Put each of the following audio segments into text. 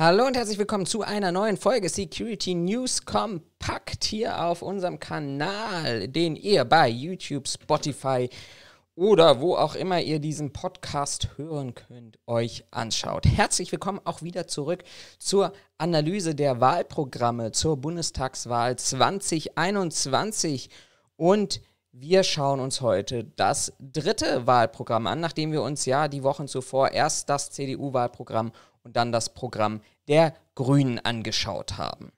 Hallo und herzlich willkommen zu einer neuen Folge Security News Kompakt hier auf unserem Kanal, den ihr bei YouTube, Spotify oder wo auch immer ihr diesen Podcast hören könnt, euch anschaut. Herzlich willkommen auch wieder zurück zur Analyse der Wahlprogramme zur Bundestagswahl 2021 und wir schauen uns heute das dritte Wahlprogramm an, nachdem wir uns ja die Wochen zuvor erst das CDU-Wahlprogramm und dann das Programm der Grünen angeschaut haben.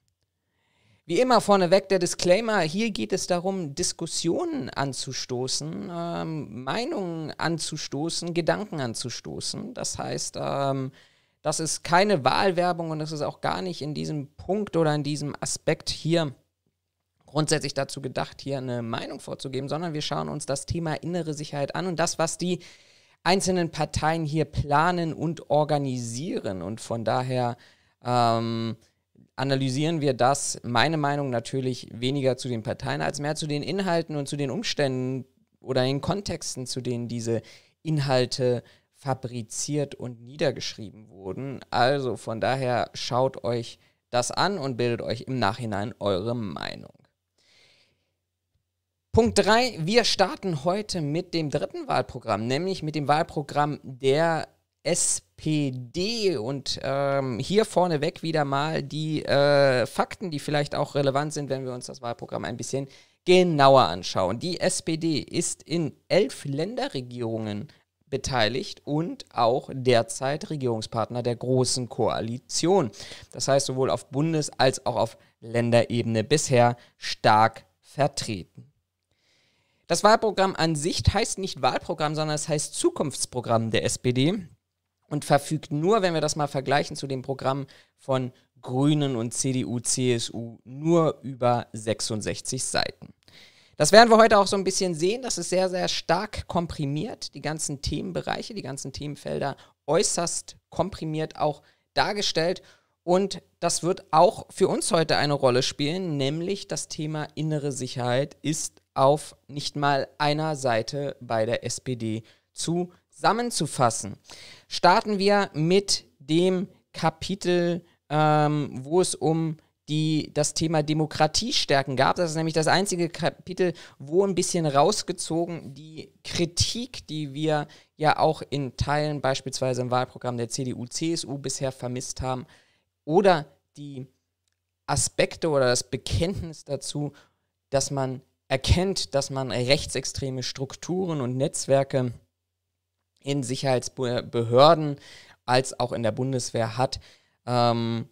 Wie immer vorneweg der Disclaimer, hier geht es darum, Diskussionen anzustoßen, ähm, Meinungen anzustoßen, Gedanken anzustoßen. Das heißt, ähm, das ist keine Wahlwerbung und das ist auch gar nicht in diesem Punkt oder in diesem Aspekt hier grundsätzlich dazu gedacht, hier eine Meinung vorzugeben, sondern wir schauen uns das Thema innere Sicherheit an und das, was die einzelnen Parteien hier planen und organisieren. Und von daher ähm, analysieren wir das, meine Meinung natürlich, weniger zu den Parteien als mehr zu den Inhalten und zu den Umständen oder den Kontexten, zu denen diese Inhalte fabriziert und niedergeschrieben wurden. Also von daher schaut euch das an und bildet euch im Nachhinein eure Meinung. Punkt 3, wir starten heute mit dem dritten Wahlprogramm, nämlich mit dem Wahlprogramm der SPD. Und ähm, hier vorneweg wieder mal die äh, Fakten, die vielleicht auch relevant sind, wenn wir uns das Wahlprogramm ein bisschen genauer anschauen. Die SPD ist in elf Länderregierungen beteiligt und auch derzeit Regierungspartner der Großen Koalition. Das heißt sowohl auf Bundes- als auch auf Länderebene bisher stark vertreten. Das Wahlprogramm an sich heißt nicht Wahlprogramm, sondern es heißt Zukunftsprogramm der SPD und verfügt nur, wenn wir das mal vergleichen zu dem Programm von Grünen und CDU, CSU, nur über 66 Seiten. Das werden wir heute auch so ein bisschen sehen. Das ist sehr, sehr stark komprimiert. Die ganzen Themenbereiche, die ganzen Themenfelder äußerst komprimiert auch dargestellt. Und das wird auch für uns heute eine Rolle spielen, nämlich das Thema innere Sicherheit ist auf nicht mal einer Seite bei der SPD zusammenzufassen. Starten wir mit dem Kapitel, ähm, wo es um die das Thema Demokratiestärken gab. Das ist nämlich das einzige Kapitel, wo ein bisschen rausgezogen die Kritik, die wir ja auch in Teilen beispielsweise im Wahlprogramm der CDU, CSU bisher vermisst haben, oder die Aspekte oder das Bekenntnis dazu, dass man erkennt, dass man rechtsextreme Strukturen und Netzwerke in Sicherheitsbehörden als auch in der Bundeswehr hat, ähm,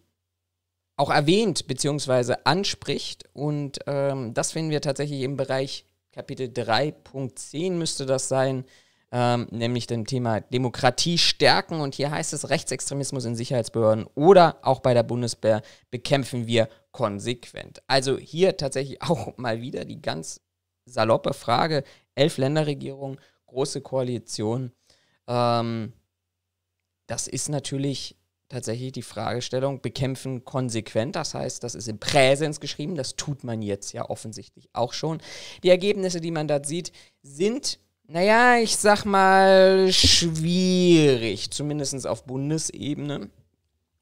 auch erwähnt bzw. anspricht. Und ähm, das finden wir tatsächlich im Bereich Kapitel 3.10 müsste das sein, ähm, nämlich dem Thema Demokratie stärken. Und hier heißt es, Rechtsextremismus in Sicherheitsbehörden oder auch bei der Bundeswehr bekämpfen wir konsequent. Also hier tatsächlich auch mal wieder die ganz saloppe Frage, elf Länderregierungen, große Koalition. Ähm, das ist natürlich tatsächlich die Fragestellung, bekämpfen konsequent. Das heißt, das ist im Präsens geschrieben. Das tut man jetzt ja offensichtlich auch schon. Die Ergebnisse, die man da sieht, sind naja, ich sag mal, schwierig, zumindest auf Bundesebene.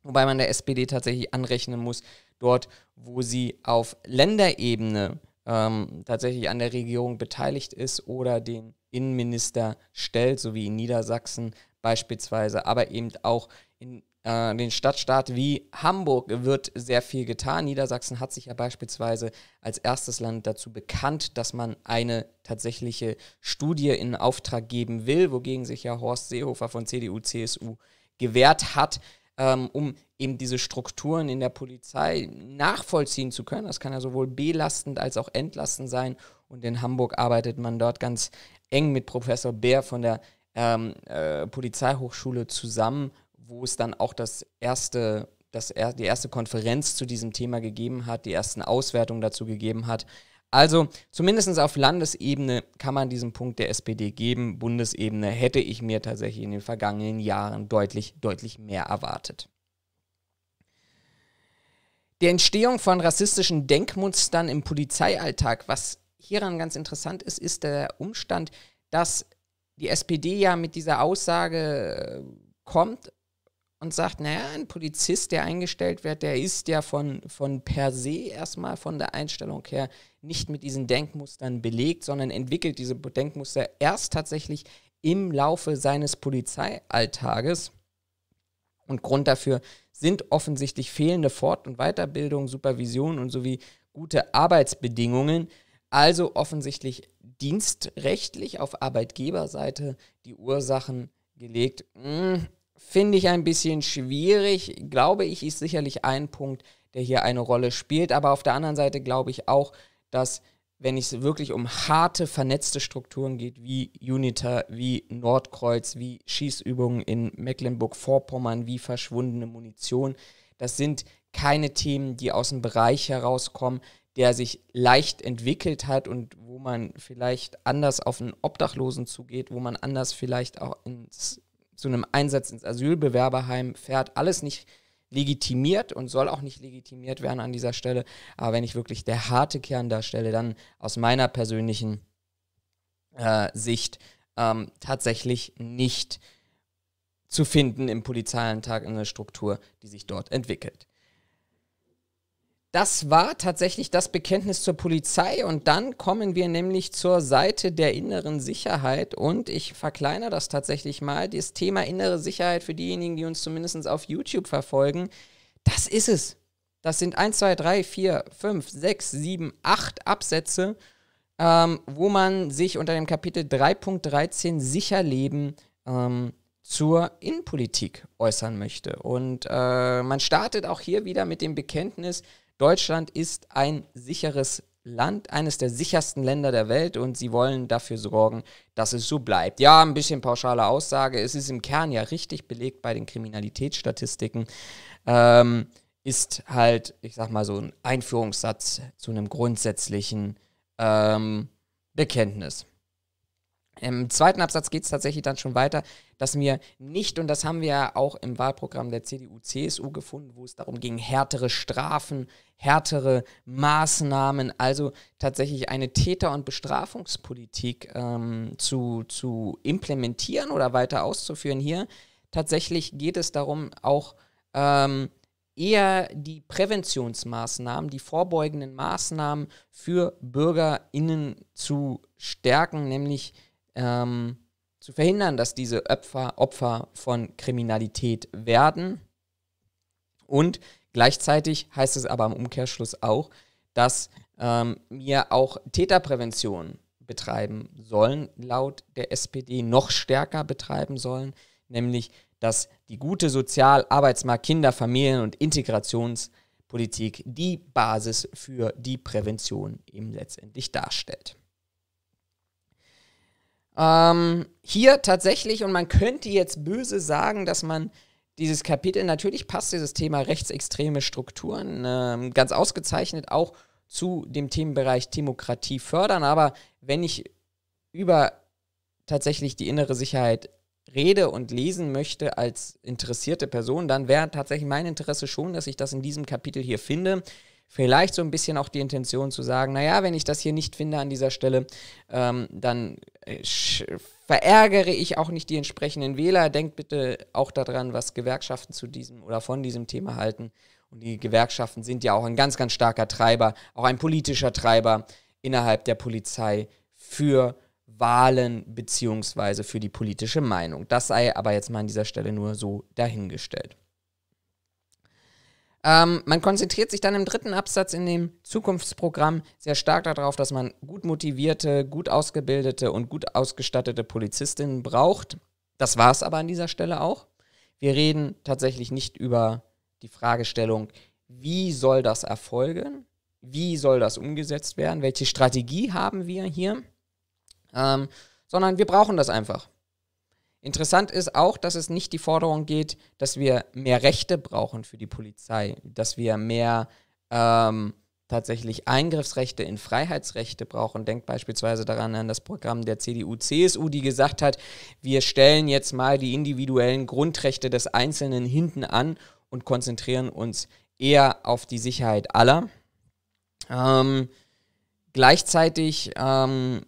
Wobei man der SPD tatsächlich anrechnen muss, dort, wo sie auf Länderebene ähm, tatsächlich an der Regierung beteiligt ist oder den Innenminister stellt, so wie in Niedersachsen beispielsweise, aber eben auch in äh, den Stadtstaat wie Hamburg wird sehr viel getan. Niedersachsen hat sich ja beispielsweise als erstes Land dazu bekannt, dass man eine tatsächliche Studie in Auftrag geben will, wogegen sich ja Horst Seehofer von CDU, CSU gewehrt hat ähm, um eben diese Strukturen in der Polizei nachvollziehen zu können. Das kann ja sowohl belastend als auch entlastend sein. Und in Hamburg arbeitet man dort ganz eng mit Professor Bär von der ähm, äh, Polizeihochschule zusammen, wo es dann auch das erste, das, er, die erste Konferenz zu diesem Thema gegeben hat, die ersten Auswertungen dazu gegeben hat. Also zumindest auf Landesebene kann man diesen Punkt der SPD geben. Bundesebene hätte ich mir tatsächlich in den vergangenen Jahren deutlich, deutlich mehr erwartet. Die Entstehung von rassistischen Denkmustern im Polizeialltag, was hieran ganz interessant ist, ist der Umstand, dass die SPD ja mit dieser Aussage äh, kommt, und sagt, naja, ein Polizist, der eingestellt wird, der ist ja von, von per se erstmal von der Einstellung her nicht mit diesen Denkmustern belegt, sondern entwickelt diese Denkmuster erst tatsächlich im Laufe seines Polizeialltages. Und Grund dafür sind offensichtlich fehlende Fort- und Weiterbildung, Supervision und sowie gute Arbeitsbedingungen. Also offensichtlich dienstrechtlich auf Arbeitgeberseite die Ursachen gelegt. Mmh finde ich ein bisschen schwierig. Glaube ich, ist sicherlich ein Punkt, der hier eine Rolle spielt. Aber auf der anderen Seite glaube ich auch, dass wenn es wirklich um harte, vernetzte Strukturen geht, wie Unita, wie Nordkreuz, wie Schießübungen in Mecklenburg-Vorpommern, wie verschwundene Munition, das sind keine Themen, die aus dem Bereich herauskommen, der sich leicht entwickelt hat und wo man vielleicht anders auf einen Obdachlosen zugeht, wo man anders vielleicht auch ins zu einem Einsatz ins Asylbewerberheim fährt. Alles nicht legitimiert und soll auch nicht legitimiert werden an dieser Stelle. Aber wenn ich wirklich der harte Kern darstelle, dann aus meiner persönlichen äh, Sicht ähm, tatsächlich nicht zu finden im Polizeialltag in der Struktur, die sich dort entwickelt das war tatsächlich das Bekenntnis zur Polizei. Und dann kommen wir nämlich zur Seite der inneren Sicherheit. Und ich verkleinere das tatsächlich mal. Das Thema innere Sicherheit für diejenigen, die uns zumindest auf YouTube verfolgen, das ist es. Das sind 1, 2, 3, 4, 5, 6, 7, 8 Absätze, ähm, wo man sich unter dem Kapitel 3.13 sicher leben ähm, zur Innenpolitik äußern möchte. Und äh, man startet auch hier wieder mit dem Bekenntnis, Deutschland ist ein sicheres Land, eines der sichersten Länder der Welt und sie wollen dafür sorgen, dass es so bleibt. Ja, ein bisschen pauschale Aussage. Es ist im Kern ja richtig belegt bei den Kriminalitätsstatistiken. Ähm, ist halt, ich sag mal, so ein Einführungssatz zu einem grundsätzlichen ähm, Bekenntnis. Im zweiten Absatz geht es tatsächlich dann schon weiter, dass wir nicht, und das haben wir ja auch im Wahlprogramm der CDU-CSU gefunden, wo es darum ging, härtere Strafen, härtere Maßnahmen, also tatsächlich eine Täter- und Bestrafungspolitik ähm, zu, zu implementieren oder weiter auszuführen. Hier tatsächlich geht es darum, auch ähm, eher die Präventionsmaßnahmen, die vorbeugenden Maßnahmen für BürgerInnen zu stärken, nämlich die ähm, zu verhindern, dass diese Opfer, Opfer von Kriminalität werden. Und gleichzeitig heißt es aber im Umkehrschluss auch, dass ähm, wir auch Täterprävention betreiben sollen, laut der SPD noch stärker betreiben sollen, nämlich dass die gute Sozial-, Arbeitsmarkt-, Kinder-, Familien- und Integrationspolitik die Basis für die Prävention eben letztendlich darstellt. Ähm, hier tatsächlich, und man könnte jetzt böse sagen, dass man dieses Kapitel, natürlich passt dieses Thema rechtsextreme Strukturen ähm, ganz ausgezeichnet auch zu dem Themenbereich Demokratie fördern, aber wenn ich über tatsächlich die innere Sicherheit rede und lesen möchte als interessierte Person, dann wäre tatsächlich mein Interesse schon, dass ich das in diesem Kapitel hier finde vielleicht so ein bisschen auch die Intention zu sagen, naja, wenn ich das hier nicht finde an dieser Stelle, ähm, dann äh, verärgere ich auch nicht die entsprechenden Wähler. Denkt bitte auch daran, was Gewerkschaften zu diesem oder von diesem Thema halten. Und die Gewerkschaften sind ja auch ein ganz, ganz starker Treiber, auch ein politischer Treiber innerhalb der Polizei für Wahlen beziehungsweise für die politische Meinung. Das sei aber jetzt mal an dieser Stelle nur so dahingestellt. Ähm, man konzentriert sich dann im dritten Absatz in dem Zukunftsprogramm sehr stark darauf, dass man gut motivierte, gut ausgebildete und gut ausgestattete Polizistinnen braucht. Das war es aber an dieser Stelle auch. Wir reden tatsächlich nicht über die Fragestellung, wie soll das erfolgen? Wie soll das umgesetzt werden? Welche Strategie haben wir hier? Ähm, sondern wir brauchen das einfach. Interessant ist auch, dass es nicht die Forderung geht, dass wir mehr Rechte brauchen für die Polizei, dass wir mehr ähm, tatsächlich Eingriffsrechte in Freiheitsrechte brauchen. Denkt beispielsweise daran an das Programm der CDU-CSU, die gesagt hat, wir stellen jetzt mal die individuellen Grundrechte des Einzelnen hinten an und konzentrieren uns eher auf die Sicherheit aller. Ähm, gleichzeitig ähm,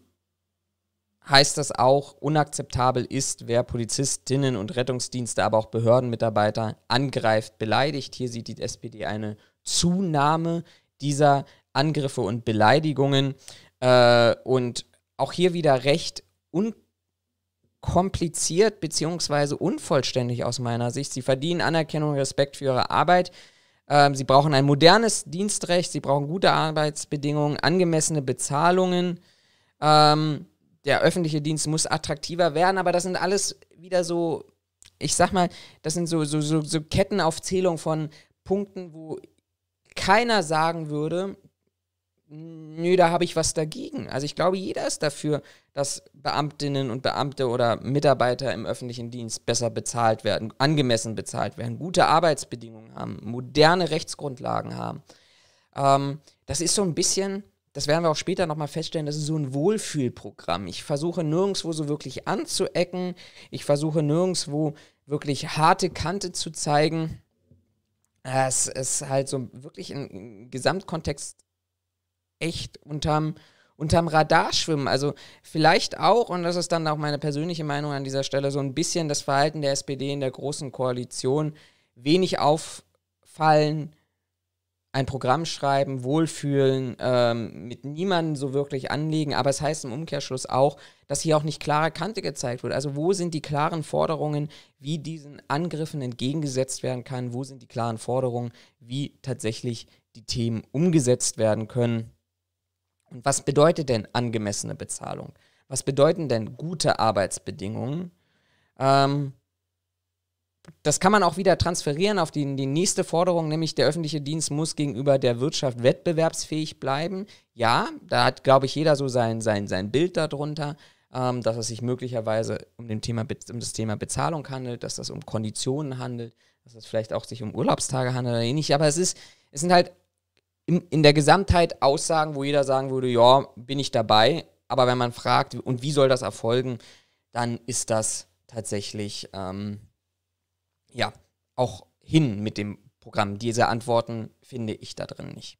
heißt das auch, unakzeptabel ist, wer Polizistinnen und Rettungsdienste, aber auch Behördenmitarbeiter angreift, beleidigt. Hier sieht die SPD eine Zunahme dieser Angriffe und Beleidigungen. Äh, und auch hier wieder recht unkompliziert beziehungsweise unvollständig aus meiner Sicht. Sie verdienen Anerkennung und Respekt für ihre Arbeit. Ähm, sie brauchen ein modernes Dienstrecht, sie brauchen gute Arbeitsbedingungen, angemessene Bezahlungen. Ähm, der öffentliche Dienst muss attraktiver werden, aber das sind alles wieder so, ich sag mal, das sind so, so, so, so Kettenaufzählung von Punkten, wo keiner sagen würde, nö, da habe ich was dagegen. Also ich glaube, jeder ist dafür, dass Beamtinnen und Beamte oder Mitarbeiter im öffentlichen Dienst besser bezahlt werden, angemessen bezahlt werden, gute Arbeitsbedingungen haben, moderne Rechtsgrundlagen haben. Ähm, das ist so ein bisschen, das werden wir auch später nochmal feststellen, das ist so ein Wohlfühlprogramm. Ich versuche nirgendwo so wirklich anzuecken. Ich versuche nirgendwo wirklich harte Kante zu zeigen. Es ist halt so wirklich im Gesamtkontext echt unterm, unterm Radar schwimmen. Also vielleicht auch, und das ist dann auch meine persönliche Meinung an dieser Stelle, so ein bisschen das Verhalten der SPD in der Großen Koalition wenig auffallen, ein Programm schreiben, wohlfühlen, ähm, mit niemandem so wirklich anlegen. Aber es heißt im Umkehrschluss auch, dass hier auch nicht klare Kante gezeigt wird. Also wo sind die klaren Forderungen, wie diesen Angriffen entgegengesetzt werden kann? Wo sind die klaren Forderungen, wie tatsächlich die Themen umgesetzt werden können? Und was bedeutet denn angemessene Bezahlung? Was bedeuten denn gute Arbeitsbedingungen? Ähm, das kann man auch wieder transferieren auf die, die nächste Forderung, nämlich der öffentliche Dienst muss gegenüber der Wirtschaft wettbewerbsfähig bleiben. Ja, da hat, glaube ich, jeder so sein, sein, sein Bild darunter, ähm, dass es sich möglicherweise um, dem Thema, um das Thema Bezahlung handelt, dass das um Konditionen handelt, dass es vielleicht auch sich um Urlaubstage handelt oder ähnlich. Aber es, ist, es sind halt in, in der Gesamtheit Aussagen, wo jeder sagen würde, ja, bin ich dabei. Aber wenn man fragt, und wie soll das erfolgen, dann ist das tatsächlich... Ähm, ja, auch hin mit dem Programm. Diese Antworten finde ich da drin nicht.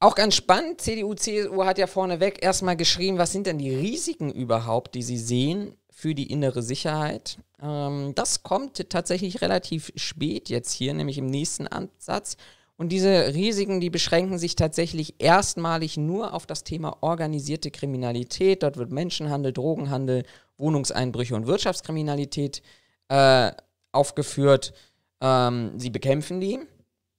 Auch ganz spannend, CDU, CSU hat ja vorneweg erstmal geschrieben, was sind denn die Risiken überhaupt, die sie sehen für die innere Sicherheit. Ähm, das kommt tatsächlich relativ spät jetzt hier, nämlich im nächsten Ansatz. Und diese Risiken, die beschränken sich tatsächlich erstmalig nur auf das Thema organisierte Kriminalität. Dort wird Menschenhandel, Drogenhandel, Wohnungseinbrüche und Wirtschaftskriminalität äh, äh, aufgeführt, ähm, sie bekämpfen die,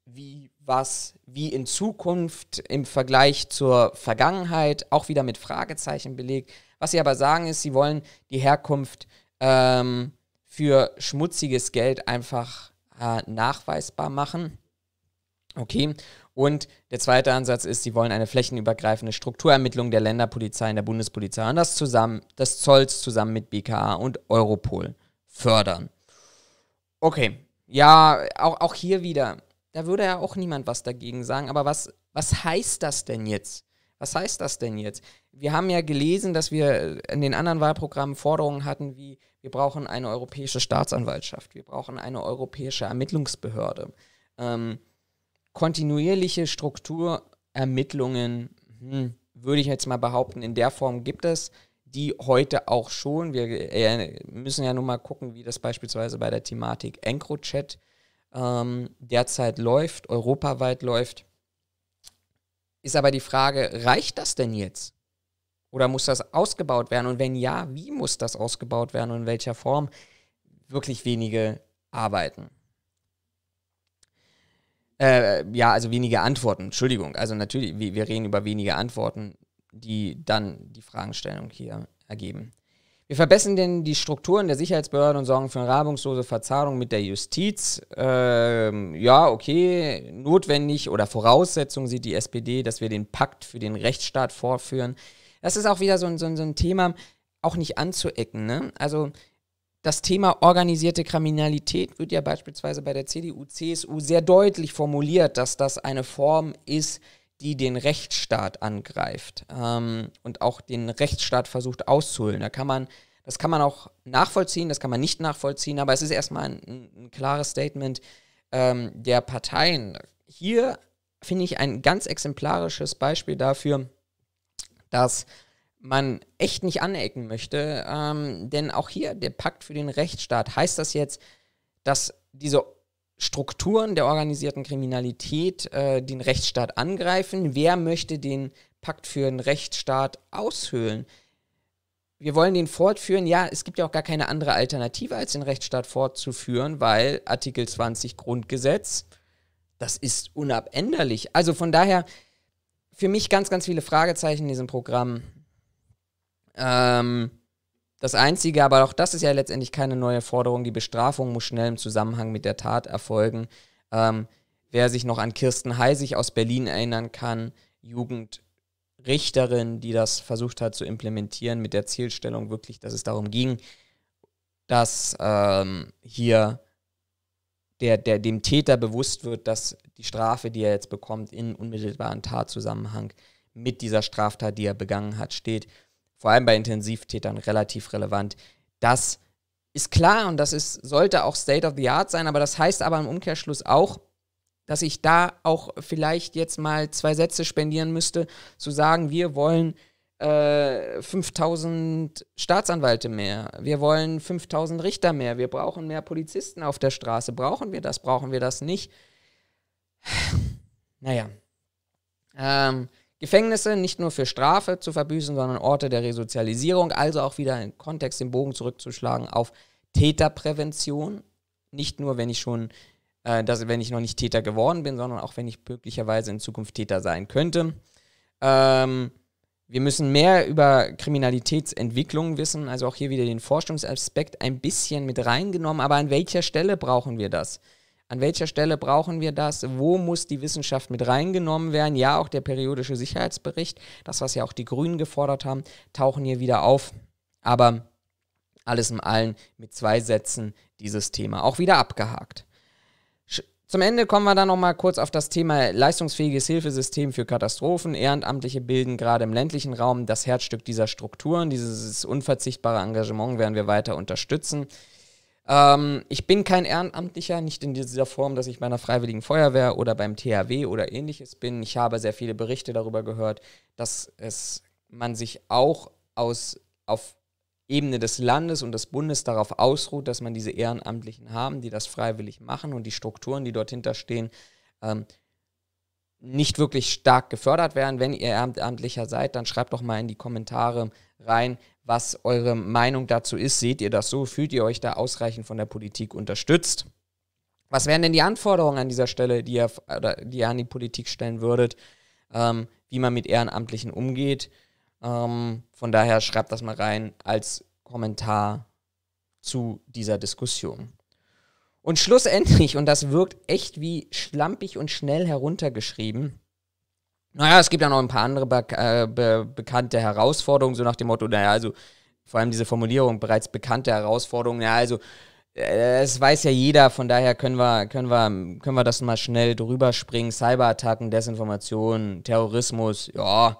wie was, wie in Zukunft im Vergleich zur Vergangenheit, auch wieder mit Fragezeichen belegt. Was sie aber sagen ist, sie wollen die Herkunft ähm, für schmutziges Geld einfach äh, nachweisbar machen. Okay. Und der zweite Ansatz ist, sie wollen eine flächenübergreifende Strukturermittlung der Länderpolizei und der Bundespolizei und das zusammen, des Zolls zusammen mit BKA und Europol fördern. Okay, ja, auch, auch hier wieder, da würde ja auch niemand was dagegen sagen, aber was, was heißt das denn jetzt? Was heißt das denn jetzt? Wir haben ja gelesen, dass wir in den anderen Wahlprogrammen Forderungen hatten wie, wir brauchen eine europäische Staatsanwaltschaft, wir brauchen eine europäische Ermittlungsbehörde, ähm, kontinuierliche Strukturermittlungen, hm, würde ich jetzt mal behaupten, in der Form gibt es die heute auch schon, wir äh, müssen ja nun mal gucken, wie das beispielsweise bei der Thematik EncroChat ähm, derzeit läuft, europaweit läuft. Ist aber die Frage, reicht das denn jetzt? Oder muss das ausgebaut werden? Und wenn ja, wie muss das ausgebaut werden und in welcher Form? Wirklich wenige arbeiten. Äh, ja, also wenige Antworten, Entschuldigung. Also natürlich, wir reden über wenige Antworten die dann die Fragestellung hier ergeben. Wir verbessern denn die Strukturen der Sicherheitsbehörden und sorgen für eine reibungslose Verzahnung mit der Justiz. Ähm, ja, okay, notwendig oder Voraussetzung sieht die SPD, dass wir den Pakt für den Rechtsstaat vorführen. Das ist auch wieder so ein, so ein, so ein Thema, auch nicht anzuecken. Ne? Also das Thema organisierte Kriminalität wird ja beispielsweise bei der CDU, CSU sehr deutlich formuliert, dass das eine Form ist, die den Rechtsstaat angreift ähm, und auch den Rechtsstaat versucht auszuhöhlen. Da kann man, das kann man auch nachvollziehen, das kann man nicht nachvollziehen, aber es ist erstmal ein, ein klares Statement ähm, der Parteien. Hier finde ich ein ganz exemplarisches Beispiel dafür, dass man echt nicht anecken möchte, ähm, denn auch hier der Pakt für den Rechtsstaat heißt das jetzt, dass diese Strukturen der organisierten Kriminalität äh, den Rechtsstaat angreifen? Wer möchte den Pakt für den Rechtsstaat aushöhlen? Wir wollen den fortführen. Ja, es gibt ja auch gar keine andere Alternative, als den Rechtsstaat fortzuführen, weil Artikel 20 Grundgesetz, das ist unabänderlich. Also von daher, für mich ganz, ganz viele Fragezeichen in diesem Programm. Ähm, das Einzige, aber auch das ist ja letztendlich keine neue Forderung, die Bestrafung muss schnell im Zusammenhang mit der Tat erfolgen. Ähm, wer sich noch an Kirsten Heisig aus Berlin erinnern kann, Jugendrichterin, die das versucht hat zu implementieren mit der Zielstellung wirklich, dass es darum ging, dass ähm, hier der, der, dem Täter bewusst wird, dass die Strafe, die er jetzt bekommt, in unmittelbaren Tatzusammenhang mit dieser Straftat, die er begangen hat, steht vor allem bei Intensivtätern relativ relevant. Das ist klar und das ist, sollte auch State of the Art sein, aber das heißt aber im Umkehrschluss auch, dass ich da auch vielleicht jetzt mal zwei Sätze spendieren müsste, zu sagen, wir wollen äh, 5000 Staatsanwälte mehr, wir wollen 5000 Richter mehr, wir brauchen mehr Polizisten auf der Straße. Brauchen wir das, brauchen wir das nicht? Naja. Ähm, Gefängnisse nicht nur für Strafe zu verbüßen, sondern Orte der Resozialisierung, also auch wieder im Kontext den Bogen zurückzuschlagen auf Täterprävention. Nicht nur, wenn ich schon, äh, dass, wenn ich noch nicht Täter geworden bin, sondern auch, wenn ich möglicherweise in Zukunft Täter sein könnte. Ähm, wir müssen mehr über Kriminalitätsentwicklung wissen, also auch hier wieder den Forschungsaspekt ein bisschen mit reingenommen, aber an welcher Stelle brauchen wir das? An welcher Stelle brauchen wir das? Wo muss die Wissenschaft mit reingenommen werden? Ja, auch der periodische Sicherheitsbericht, das, was ja auch die Grünen gefordert haben, tauchen hier wieder auf. Aber alles in allem mit zwei Sätzen dieses Thema auch wieder abgehakt. Zum Ende kommen wir dann nochmal kurz auf das Thema leistungsfähiges Hilfesystem für Katastrophen. Ehrenamtliche bilden gerade im ländlichen Raum das Herzstück dieser Strukturen. Dieses unverzichtbare Engagement werden wir weiter unterstützen. Ähm, ich bin kein Ehrenamtlicher, nicht in dieser Form, dass ich bei einer Freiwilligen Feuerwehr oder beim THW oder ähnliches bin. Ich habe sehr viele Berichte darüber gehört, dass es man sich auch aus, auf Ebene des Landes und des Bundes darauf ausruht, dass man diese Ehrenamtlichen haben, die das freiwillig machen und die Strukturen, die dort hinterstehen, ähm, nicht wirklich stark gefördert werden. Wenn ihr Ehrenamtlicher seid, dann schreibt doch mal in die Kommentare rein, was eure Meinung dazu ist. Seht ihr das so? Fühlt ihr euch da ausreichend von der Politik unterstützt? Was wären denn die Anforderungen an dieser Stelle, die ihr, die ihr an die Politik stellen würdet, ähm, wie man mit Ehrenamtlichen umgeht? Ähm, von daher schreibt das mal rein als Kommentar zu dieser Diskussion. Und schlussendlich, und das wirkt echt wie schlampig und schnell heruntergeschrieben, naja, es gibt ja noch ein paar andere be äh, be bekannte Herausforderungen, so nach dem Motto, naja, also vor allem diese Formulierung, bereits bekannte Herausforderungen, ja, also äh, es weiß ja jeder, von daher können wir, können wir, können wir das mal schnell drüber springen. Cyberattacken, Desinformation, Terrorismus, ja,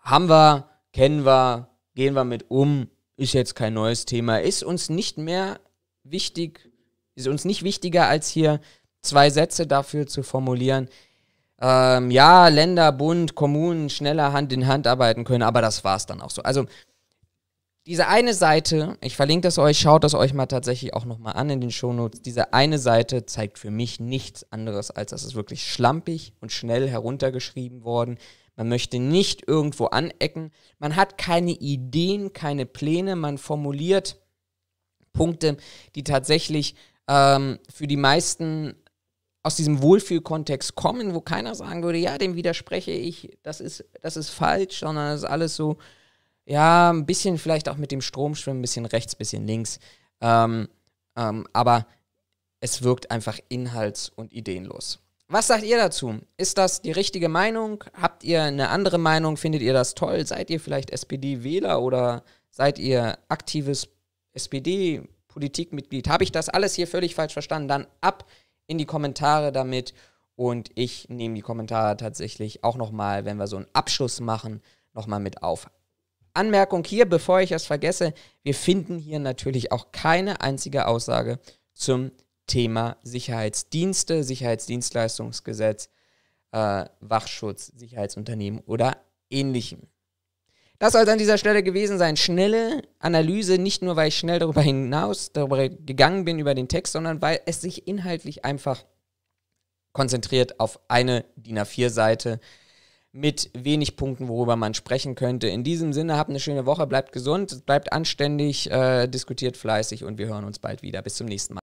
haben wir, kennen wir, gehen wir mit um, ist jetzt kein neues Thema, ist uns nicht mehr wichtig, ist uns nicht wichtiger, als hier zwei Sätze dafür zu formulieren, ähm, ja, Länder, Bund, Kommunen schneller Hand in Hand arbeiten können, aber das war es dann auch so. Also diese eine Seite, ich verlinke das euch, schaut das euch mal tatsächlich auch nochmal an in den Shownotes, diese eine Seite zeigt für mich nichts anderes, als dass es wirklich schlampig und schnell heruntergeschrieben worden. Man möchte nicht irgendwo anecken, man hat keine Ideen, keine Pläne, man formuliert Punkte, die tatsächlich ähm, für die meisten aus diesem Wohlfühlkontext kommen, wo keiner sagen würde, ja, dem widerspreche ich, das ist, das ist falsch, sondern es ist alles so, ja, ein bisschen vielleicht auch mit dem Strom schwimmen, ein bisschen rechts, ein bisschen links. Ähm, ähm, aber es wirkt einfach inhalts- und ideenlos. Was sagt ihr dazu? Ist das die richtige Meinung? Habt ihr eine andere Meinung? Findet ihr das toll? Seid ihr vielleicht SPD-Wähler oder seid ihr aktives SPD-Politikmitglied? Habe ich das alles hier völlig falsch verstanden? Dann ab in die Kommentare damit. Und ich nehme die Kommentare tatsächlich auch nochmal, wenn wir so einen Abschluss machen, nochmal mit auf. Anmerkung hier, bevor ich es vergesse, wir finden hier natürlich auch keine einzige Aussage zum Thema Sicherheitsdienste, Sicherheitsdienstleistungsgesetz, äh, Wachschutz, Sicherheitsunternehmen oder ähnlichem. Das soll es an dieser Stelle gewesen sein. Schnelle Analyse, nicht nur, weil ich schnell darüber hinaus darüber gegangen bin über den Text, sondern weil es sich inhaltlich einfach konzentriert auf eine DIN A4-Seite mit wenig Punkten, worüber man sprechen könnte. In diesem Sinne, habt eine schöne Woche, bleibt gesund, bleibt anständig, äh, diskutiert fleißig und wir hören uns bald wieder. Bis zum nächsten Mal.